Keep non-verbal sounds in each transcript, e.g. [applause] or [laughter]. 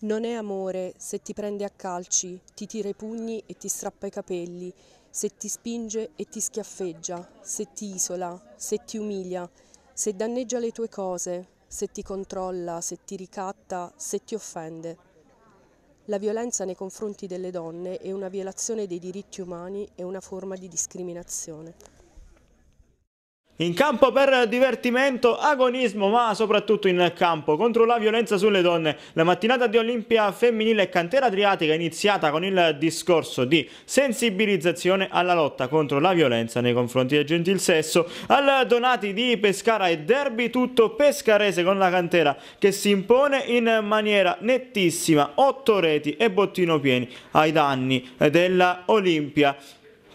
Non è amore se ti prende a calci, ti tira i pugni e ti strappa i capelli, se ti spinge e ti schiaffeggia, se ti isola, se ti umilia, se danneggia le tue cose, se ti controlla, se ti ricatta, se ti offende. La violenza nei confronti delle donne è una violazione dei diritti umani e una forma di discriminazione. In campo per divertimento, agonismo, ma soprattutto in campo contro la violenza sulle donne. La mattinata di Olimpia femminile e cantera adriatica è iniziata con il discorso di sensibilizzazione alla lotta contro la violenza nei confronti del gentil sesso, al Donati di Pescara e derby tutto pescarese con la cantera che si impone in maniera nettissima, otto reti e bottino pieni ai danni della Olimpia.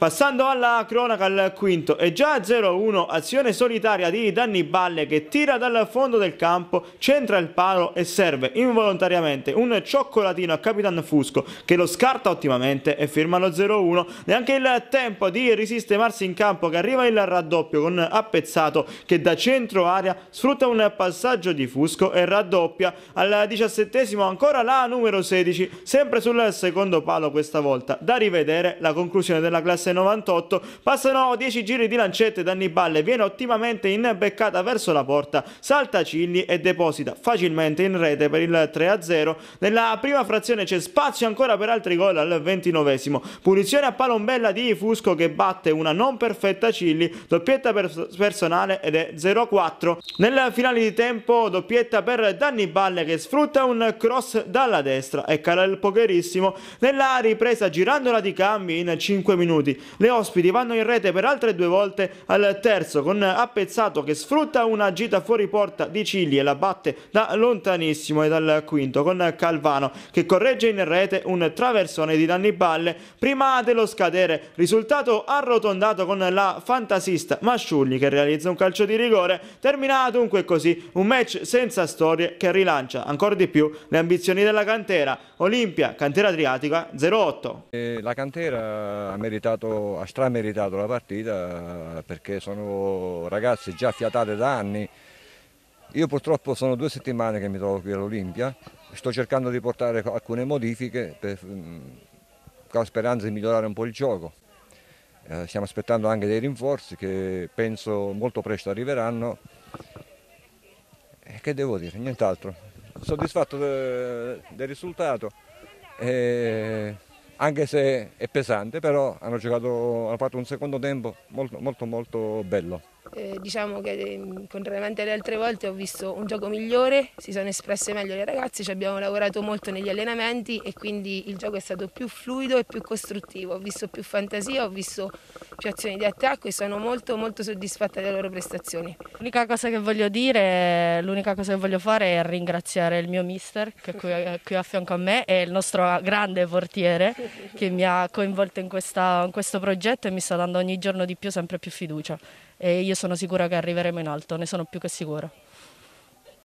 Passando alla cronaca al quinto è già 0-1 azione solitaria di Danny Balle che tira dal fondo del campo, centra il palo e serve involontariamente un cioccolatino a Capitan Fusco che lo scarta ottimamente e firma lo 0-1. Neanche il tempo di risistemarsi in campo che arriva il raddoppio con Appezzato che da centro aria sfrutta un passaggio di Fusco e raddoppia al diciassettesimo ancora la numero 16 sempre sul secondo palo questa volta. Da rivedere la conclusione della classe 98, passano 10 giri di lancette da Niballe, viene ottimamente in beccata verso la porta, salta Cilli e deposita facilmente in rete per il 3-0. Nella prima frazione c'è spazio ancora per altri gol al 29esimo, punizione a palombella di Fusco che batte una non perfetta Cilli, doppietta per personale ed è 0-4. Nel finale di tempo doppietta per Danny Balle che sfrutta un cross dalla destra e cala il pocherissimo nella ripresa girandola di cambi in 5 minuti. Le ospiti vanno in rete per altre due volte al terzo con Appezzato che sfrutta una gita fuori porta di Cigli e la batte da lontanissimo e dal quinto con Calvano che corregge in rete un traversone di Balle prima dello scadere. Risultato arrotondato con la fantasista Masciugli che realizza un calcio di rigore. Termina dunque così un match senza storie che rilancia ancora di più le ambizioni della cantera. Olimpia, cantera adriatica 08. Eh, la cantera ha meritato meritato, ha strameritato la partita perché sono ragazze già fiatate da anni. Io purtroppo sono due settimane che mi trovo qui all'Olimpia, sto cercando di portare alcune modifiche per, mm, con la speranza di migliorare un po' il gioco. Eh, stiamo aspettando anche dei rinforzi che penso molto presto arriveranno. E eh, che devo dire? Nient'altro. Soddisfatto del risultato. E... Eh, anche se è pesante, però hanno, giocato, hanno fatto un secondo tempo molto molto, molto bello. Eh, diciamo che ehm, contrariamente alle altre volte ho visto un gioco migliore, si sono espresse meglio le ragazze, ci abbiamo lavorato molto negli allenamenti e quindi il gioco è stato più fluido e più costruttivo, ho visto più fantasia, ho visto più azioni di attacco e sono molto molto soddisfatta delle loro prestazioni. L'unica cosa che voglio dire, l'unica cosa che voglio fare è ringraziare il mio mister che è qui, [laughs] qui a fianco a me e il nostro grande portiere che mi ha coinvolto in, questa, in questo progetto e mi sta dando ogni giorno di più sempre più fiducia. E io io sono sicura che arriveremo in alto, ne sono più che sicura.